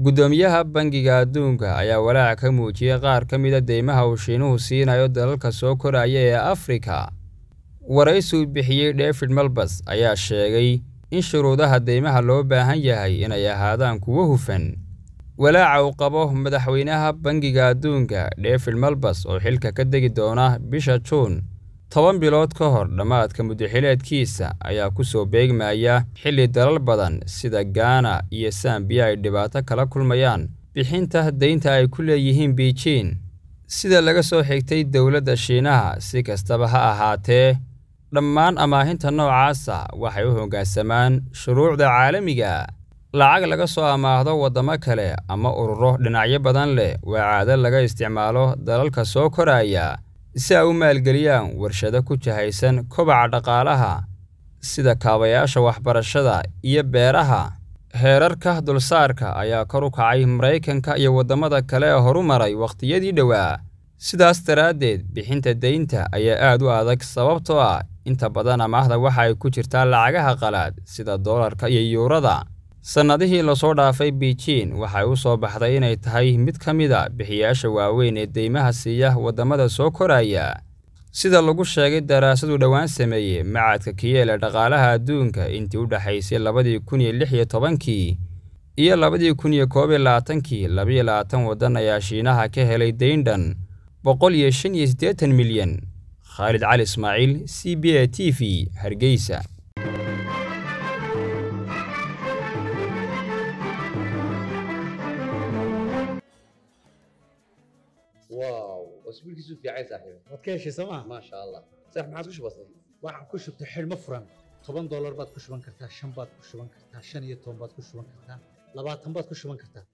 Guddoomiyaha Bangiga Adduunka ayaa walaac ka muujiyey qaar ka mid a ah deymaha uu Shiinuhu siinayo dalalka soo koraya ee Afrika. waraysuu bixiyey David malbas ayaa sheegay in shuruudaha deymaha loo baahan yahay inay ahaadaan kuwo hufan. Walaaca uu qabo madaxweynaha Bangiga Adduunka David malbas oo xilka ka degi doona bisha Juun toban bilood ka hor dhammaadka muddaxileedkiisa ayaa ku soo beegmaya xilli dalal badan sida gaana iyo sambiya ay dhibaato kala kulmayaan bixinta daynta ay ku leeyihiin biijiin sida laga soo xigtay dowladda shiinaha si kastaba ha ahaatee dhammaan amaahinta noocaasa waxay u hoggaansamaan shuruucda caalamiga lacag laga soo amaahdo waddamo kale ama ururo dhinacyo badan leh waa caado laga isticmaalo dalalka soo koraaya si ay u maalgeliyaan warshado ku jihaysan kobaca dhaqaalaha sida kaabayaasha waxbarashada iyo beeraha heerarka dulsaarka ayaa kor u kacay maraykanka iyo waddamada kale ee horumaray wakhtiyadii dhowaa sidaas daraaddeed bixinta deynta ayaa aad u adag sababtoo ah inta badan amaahda waxa ay ku jirtaa lacagaha qalaad sida doolarka iyo yuurada sannadihii lasoo dhaafay beijing waxay u soo baxday inay tahay mid ka mid a ah bixiyaasha waaweyn ee deymaha siiya waddamada soo koraya sida lagu sheegay daraasadu dhowaan sameeyey macadka kiyeele dhaqaalaha adduunka intii u dhexaysay labadii kun iyo lix iyo tobankii iyo labadii kun iyo koob iyo labaatankii labaiyo labaatan waddan ayaa shiinaha ka helay deyndhan boqol iyo shan iyo siddeetan milyan khaalid cali ismaaciil c b a t v hargeysa واو اسبوع كيسو في عايز صاحبي ما تكيش سما ما شاء الله صاحب ما عادش بسيط waxaan ku shubtay xilmo furan toban doolar baad ku shuban kartaa shan baad ku shuban kartaa shan iyo toban baad ku shuban kartaa labaatan baad ku shuban kartaa